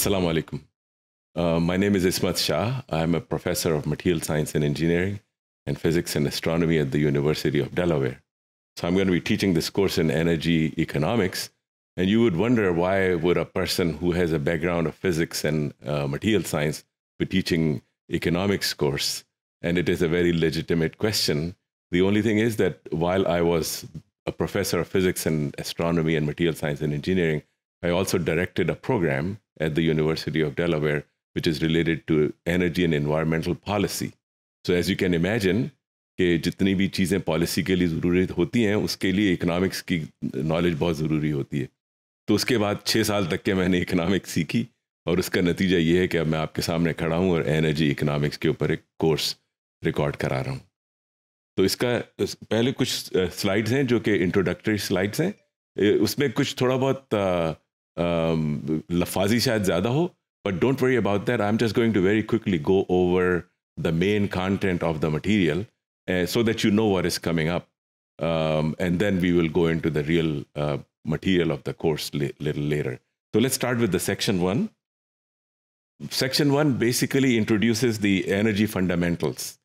Assalamu alaikum. Uh, my name is Ismat Shah. I'm a professor of material science and engineering and physics and astronomy at the University of Delaware. So I'm going to be teaching this course in energy economics. And you would wonder why would a person who has a background of physics and uh, material science be teaching economics course? And it is a very legitimate question. The only thing is that while I was a professor of physics and astronomy and material science and engineering, I also directed a program at the University of Delaware, which is related to energy and environmental policy. So as you can imagine, कि जितनी भी चीज़ें policy के लिए ज़रूरी होती हैं उसके लिए इकनॉमिक्स की नॉलेज बहुत ज़रूरी होती है तो उसके बाद छः साल तक के मैंने इकनॉमिक्स सीखी और उसका नतीजा ये है कि अब मैं आपके सामने खड़ा हूँ और एनर्जी इकनॉमिक्स के ऊपर एक कोर्स रिकॉर्ड करा रहा हूँ तो इसका पहले कुछ स्लाइड्स हैं जो कि इंट्रोडक्टरी स्लाइड्स हैं उसमें कुछ थोड़ा बहुत um, lafazi शायद but don't worry about that. I'm just going to very quickly go over the main content of the material uh, so that you know what is coming up. Um, and then we will go into the real uh, material of the course li little later. So let's start with the section one. Section one basically introduces the energy fundamentals.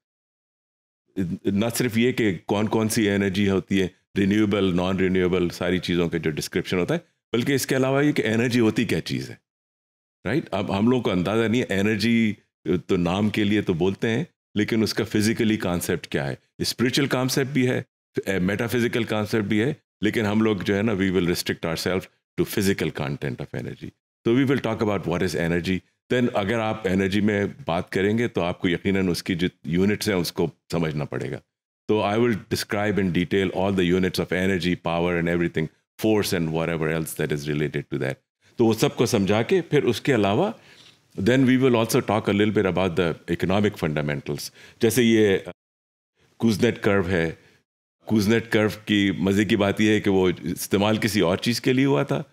Not सिर्फ ye ke कौन कौन सी energy होती है renewable non renewable सारी चीज़ों का जो बल्कि इसके अलावा ये कि एनर्जी होती क्या चीज़ है राइट अब हम लोग को अंदाज़ा नहीं है एनर्जी तो नाम के लिए तो बोलते हैं लेकिन उसका फिजिकली कॉन्सेप्ट क्या है स्पिरिचुअल कॉन्सेप्ट भी है मेटाफिजिकल कॉन्सेप्ट भी है लेकिन हम लोग जो है ना we will restrict our self to physical content of energy तो we will talk about what is energy then अगर आप एनर्जी में बात करेंगे तो आपको यकीन उसकी जो यूनिट्स हैं उसको समझना पड़ेगा तो I will describe in detail all the units of energy power and everything force and whatever else that is related to that तो वो सबको समझा के फिर उसके अलावा then we will also talk a bit about the economic fundamentals जैसे ये कुजनेट कर्व है कूजनेट कर्व की मज़े की बात यह है कि वो इस्तेमाल किसी और चीज़ के लिए हुआ था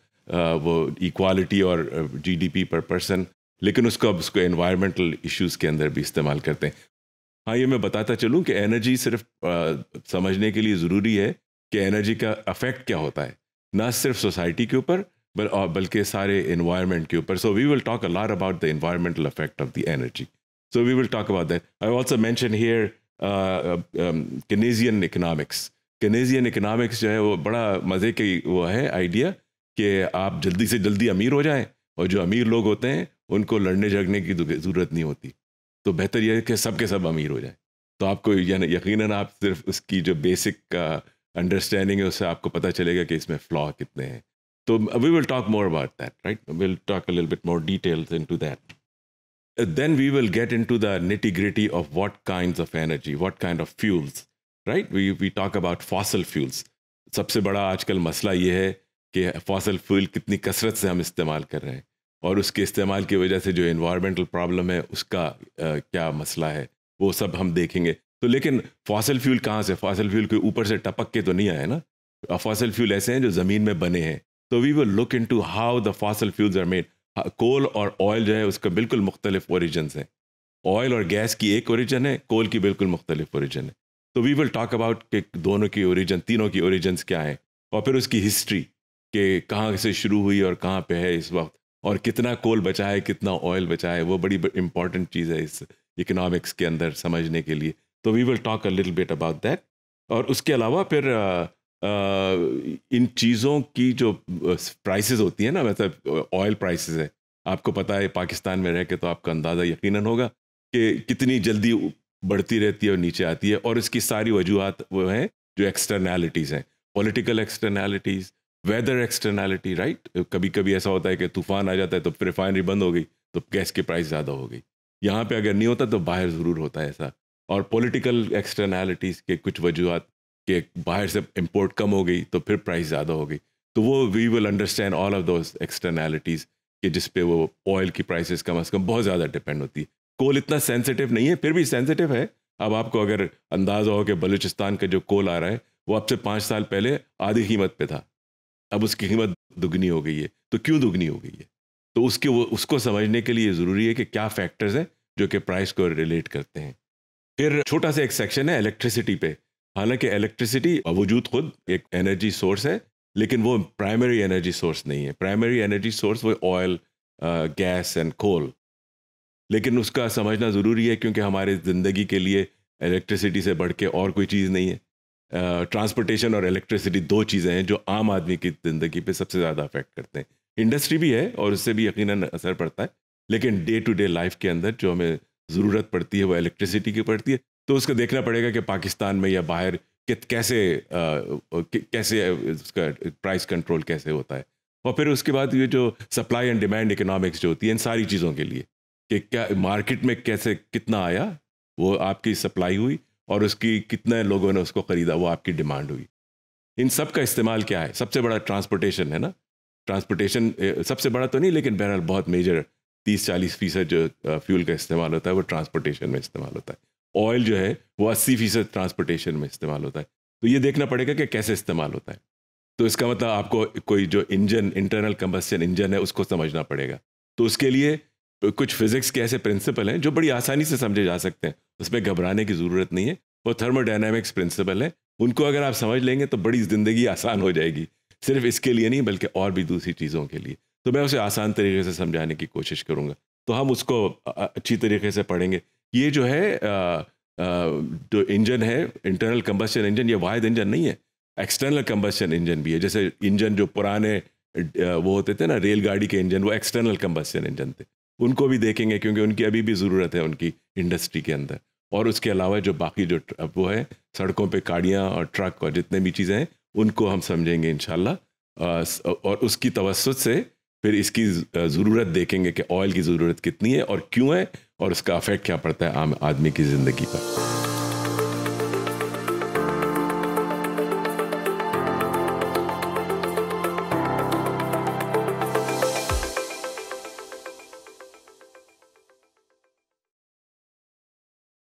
वो इक्वालिटी और डी पी पर पर्सन लेकिन उसको अब उसको एनवायरमेंटल इश्यूज के अंदर भी इस्तेमाल करते हैं हाँ ये मैं बताता चलूँ कि एनर्जी सिर्फ आ, समझने के लिए ज़रूरी है कि एनर्जी का अफेक्ट क्या होता है ना सिर्फ सोसाइटी के ऊपर बल्कि सारे इन्वायरमेंट के ऊपर so we will talk a about the environmental effect of the energy so we will talk about that I also mention here Keynesian economics Keynesian economics जो है वो बड़ा मज़े की वो है आइडिया कि आप जल्दी से जल्दी अमीर हो जाएं और जो अमीर लोग होते हैं उनको लड़ने झगड़ने की ज़रूरत नहीं होती तो बेहतर यह है कि सब के सब अमीर हो जाएं तो आपको यानी यकीनन आप सिर्फ उसकी जो बेसिक अंडरस्टैंडिंग है उससे आपको पता चलेगा कि इसमें फ्लॉ कितने हैं तो we will talk more about that right will talk लिल bit more details to that then we will get into the nitty gritty of what kind of energy what kind of fuels right we we talk about fossil fuels सबसे बड़ा आजकल मसला ये है कि fossil fuel कितनी कसरत से हम इस्तेमाल कर रहे हैं और उसके इस्तेमाल की वजह से जो इन्वायरमेंटल प्रॉब्लम है उसका आ, क्या मसला है वो सब हम देखेंगे तो लेकिन फॉसिल फ्यूल कहाँ से फॉसिल फ्यूल के ऊपर से टपक के तो नहीं आए ना फॉसिल फ्यूल ऐसे हैं जो ज़मीन में बने हैं तो we will look into how the fossil fuels are made coal और ऑयल जो है उसका बिल्कुल मुख्तलिफ औरिजन है ऑयल और गैस की एक औरिजन है कोल की बिल्कुल मुख्तलिफ औरिजन है तो वी विल टॉक अबाउट के दोनों की ओरिजन तीनों की औरिजन क्या हैं और फिर उसकी हिस्ट्री के कहाँ से शुरू हुई और कहाँ पे है इस वक्त और कितना कोल बचा है कितना ऑयल बचा है वो बड़ी इंपॉर्टेंट चीज़ है इस इकोनॉमिक्स के अंदर समझने के लिए तो we will talk a little bit about that और उसके अलावा फिर इन चीज़ों की जो प्राइसेस होती है ना मतलब ऑयल प्राइसेस है आपको पता है पाकिस्तान में रह के तो आपका अंदाज़ा यकीनन होगा कि कितनी जल्दी बढ़ती रहती है और नीचे आती है और इसकी सारी वजूहत वो हैं जो एक्सटर्नैलिटीज़ हैं political externalities weather externality right कभी कभी ऐसा होता है कि तूफान आ जाता है तो रिफाइनरी बंद हो गई तो गैस की प्राइस ज़्यादा हो गई यहाँ पे अगर नहीं होता तो बाहर ज़रूर होता है ऐसा और पॉलिटिकल एक्सटर्नैलिटीज़ के कुछ वजूहत के बाहर से इम्पोर्ट कम हो गई तो फिर प्राइस ज़्यादा हो गई तो वो we will understand all of those externalities कि जिस पे वो ऑयल की प्राइसेस कम अज़ कम बहुत ज़्यादा डिपेंड होती है कोल इतना सेंसिटिव नहीं है फिर भी सेंसिटिव है अब आपको अगर अंदाज़ा हो कि बलूचिस्तान का जो कोल आ रहा है वो अब से पाँच साल पहले आधी कीमत पे था अब उसकी कीमत दुगनी हो गई है तो क्यों दुगनी हो गई है तो उसके वो उसको समझने के लिए ज़रूरी है कि क्या फैक्टर्स हैं जो कि प्राइस को रिलेट करते हैं फिर छोटा सा एक सेक्शन है इलेक्ट्रिसिटी पे हालांकि इलेक्ट्रिसिटी वजूद खुद एक एनर्जी सोर्स है लेकिन वो प्राइमरी एनर्जी सोर्स नहीं है प्राइमरी एनर्जी सोर्स वो ऑयल गैस एंड कोल लेकिन उसका समझना ज़रूरी है क्योंकि हमारे ज़िंदगी के लिए इलेक्ट्रिसिटी से बढ़ के और कोई चीज़ नहीं है ट्रांसपोर्टेशन uh, और इलेक्ट्रिसिटी दो चीज़ें हैं जो आम आदमी की ज़िंदगी पे सबसे ज़्यादा अफेक्ट करते हैं इंडस्ट्री भी है और उससे भी यकीनन असर पड़ता है लेकिन डे टू डे लाइफ के अंदर जो हमें ज़रूरत पड़ती है वो इलेक्ट्रिसिटी की पड़ती है तो उसको देखना पड़ेगा कि पाकिस्तान में या बाहर कैसे कैसे उसका प्राइस कंट्रोल कैसे होता है और फिर उसके बाद ये जो सप्लाई एंड डिमांड इकोनॉमिक्स जो होती है इन सारी चीज़ों के लिए कि क्या मार्केट में कैसे कितना आया वो आपकी सप्लाई हुई और उसकी कितने लोगों ने उसको ख़रीदा वो आपकी डिमांड हुई इन सब का इस्तेमाल क्या है सबसे बड़ा ट्रांसपोर्टेशन है ना ट्रांसपोर्टेशन सबसे बड़ा तो नहीं लेकिन बहरहाल बहुत मेजर तीस चालीस फीसद जो फ्यूल का इस्तेमाल होता है वो ट्रांसपोर्टेशन में इस्तेमाल होता है ऑयल जो है वो अस्सी फीसद ट्रांसपोर्टेशन में इस्तेमाल होता है तो ये देखना पड़ेगा कि कैसे इस्तेमाल होता है तो इसका मतलब आपको कोई जो इंजन इंटरनल कम्बस्टन इंजन है उसको समझना पड़ेगा तो उसके लिए कुछ फिजिक्स के ऐसे प्रिंसिपल हैं जो बड़ी आसानी से समझे जा सकते हैं उसमें घबराने की ज़रूरत नहीं है वो थर्मोडाइनमिक्स प्रिंसिपल हैं उनको अगर आप समझ लेंगे तो बड़ी ज़िंदगी आसान हो जाएगी सिर्फ इसके लिए नहीं बल्कि और भी दूसरी चीज़ों के लिए तो मैं उसे आसान तरीके से समझाने की कोशिश करूँगा तो हम उसको अच्छी तरीके से पढ़ेंगे ये जो है जो इंजन है इंटरनल कम्बसन इंजन ये वाहद इंजन नहीं है एक्सटर्नल कम्बस्शन इंजन भी है जैसे इंजन जो पुराने वो होते थे ना रेलगाड़ी के इंजन वो एक्सटर्नल कम्बस्शन इंजन थे उनको भी देखेंगे क्योंकि उनकी अभी भी ज़रूरत है उनकी इंडस्ट्री के अंदर और उसके अलावा जो बाकी जो वो है सड़कों पे गाड़ियाँ और ट्रक और जितने भी चीज़ें हैं उनको हम समझेंगे इन और उसकी तवसत से फिर इसकी ज़रूरत देखेंगे कि ऑयल की ज़रूरत कितनी है और क्यों है और उसका अफेक्ट क्या पड़ता है आम आदमी की ज़िंदगी पर